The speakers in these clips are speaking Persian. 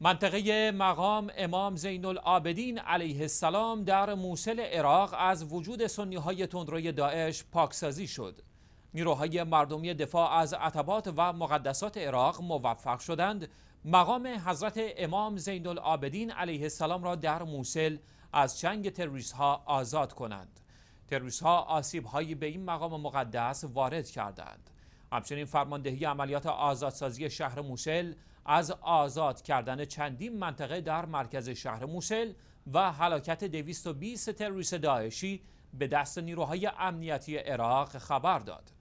منطقه مقام امام زین العابدین علیه السلام در موسل عراق از وجود سنی های تندروی داعش پاکسازی شد. نیروهای مردمی دفاع از عتبات و مقدسات عراق موفق شدند مقام حضرت امام زین العابدین علیه السلام را در موسل از چنگ تروریست ها آزاد کنند. تروریست ها آسیب هایی به این مقام مقدس وارد کردند. همچنین فرماندهی عملیات آزادسازی شهر موسل از آزاد کردن چندین منطقه در مرکز شهر موسل و هلاکت 220 تروریست داعشی به دست نیروهای امنیتی عراق خبر داد.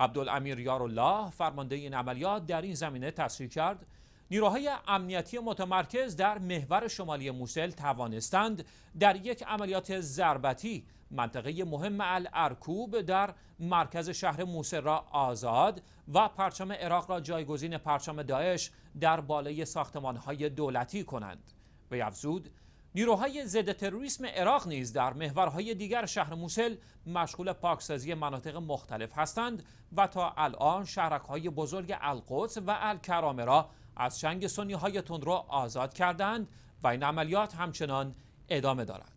عبدالامیر یارالله فرمانده این عملیات در این زمینه تصریح کرد نیروهای امنیتی متمرکز در محور شمالی موسل توانستند در یک عملیات ضربتی منطقه مهم الارکوب در مرکز شهر موسل را آزاد و پرچم عراق را جایگزین پرچم داعش در بالای ساختمانهای دولتی کنند وی افزود نیروهای ضد تروریسم عراق نیز در محورهای دیگر شهر موسل مشغول پاکسازی مناطق مختلف هستند و تا الان شهرکهای بزرگ القدس و الکرامه را از شنگ سنی های تندرو آزاد کردند و این عملیات همچنان ادامه دارد.